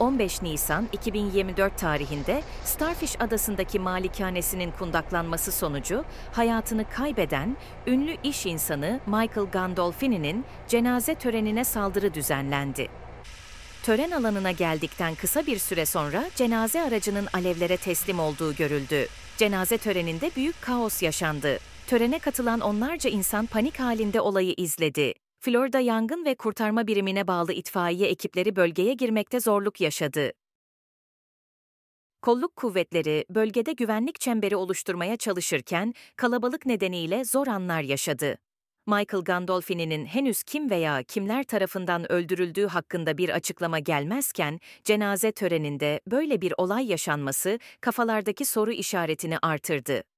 15 Nisan 2024 tarihinde Starfish adasındaki malikanesinin kundaklanması sonucu hayatını kaybeden ünlü iş insanı Michael Gandolfini'nin cenaze törenine saldırı düzenlendi. Tören alanına geldikten kısa bir süre sonra cenaze aracının alevlere teslim olduğu görüldü. Cenaze töreninde büyük kaos yaşandı. Törene katılan onlarca insan panik halinde olayı izledi. Florida Yangın ve Kurtarma Birimine bağlı itfaiye ekipleri bölgeye girmekte zorluk yaşadı. Kolluk kuvvetleri bölgede güvenlik çemberi oluşturmaya çalışırken kalabalık nedeniyle zor anlar yaşadı. Michael Gandolfini'nin henüz kim veya kimler tarafından öldürüldüğü hakkında bir açıklama gelmezken, cenaze töreninde böyle bir olay yaşanması kafalardaki soru işaretini artırdı.